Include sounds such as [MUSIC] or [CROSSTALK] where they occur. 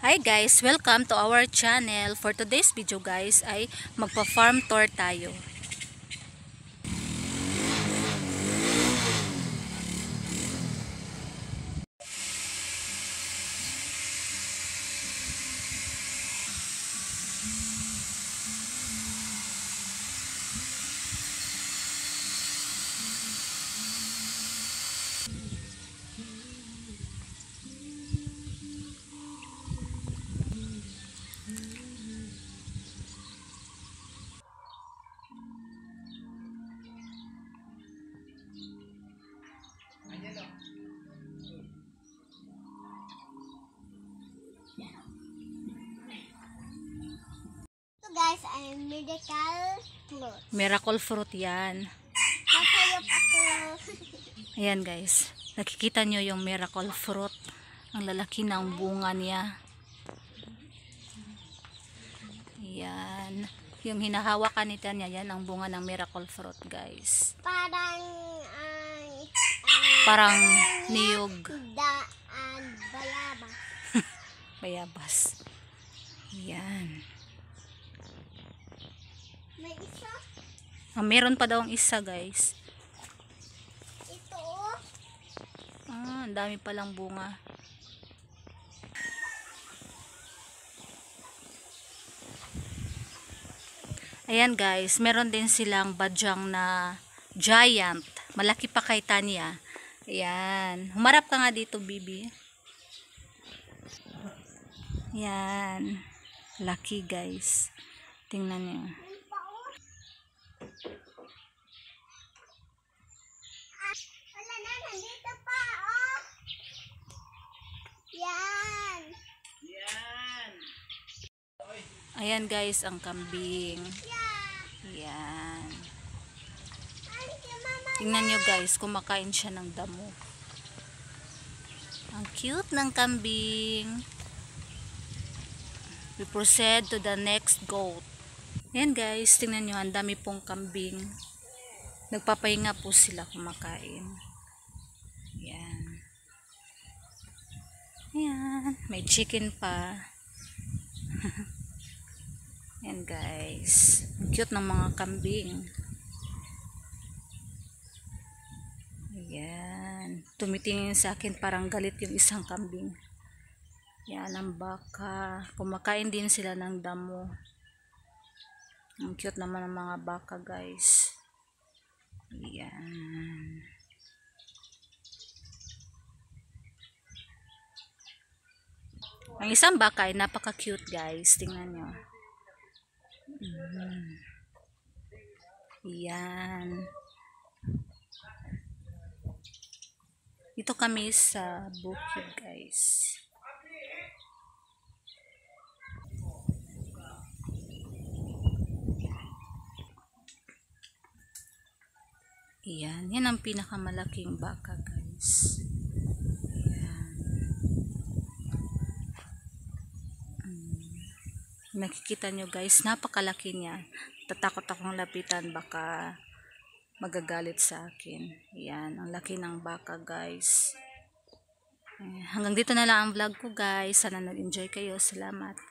Hi guys! Welcome to our channel. For today's video guys ay magpa-farm tour tayo. miracle fruit. Miracle fruit yan. Nakayop ako. Ayan guys. Nakikita nyo yung miracle fruit. Ang lalaki ng bunga niya. Ayan. Yung hinahawakan ni Tanya, yan ang bunga ng miracle fruit guys. Parang parang niyog. Da, uh, bayabas. [LAUGHS] bayabas. Ayan. Ah, meron pa daw ang isa, guys. Ito. Ah, ang dami pa lang bunga. Ayan, guys. Meron din silang badyang na giant. Malaki pa kay Tanya. Ayan. Humarap ka nga dito, Bibi. Ayan. Laki, guys. Tingnan niyo. Ayan guys, ang kambing. Ayan. Tingnan nyo guys, kumakain siya ng damo. Ang cute ng kambing. We proceed to the next goat. Ayan guys, tingnan nyo, ang dami pong kambing. Nagpapahinga po sila kumakain. Ayan. Ayan, may chicken pa. [LAUGHS] Ayan guys. Ang cute ng mga kambing. Ayan. Tumitingin sa akin parang galit yung isang kambing. Ayan ang baka. Kumakain din sila ng damo. Ang cute naman ng mga baka guys. Ayan. Ang isang baka ay napaka-cute guys. Tingnan nyo. Ayan. Mm-hmm. Ito Dito kami sa bukid guys. Ayan. Yan ang pinakamalaking baka guys. nakikita nyo guys, napakalaki niya. Tatakot akong lapitan, baka magagalit sa akin. Yan, ang laki ng baka guys. Eh, hanggang dito na lang ang vlog ko guys. Sana nag-enjoy kayo. Salamat.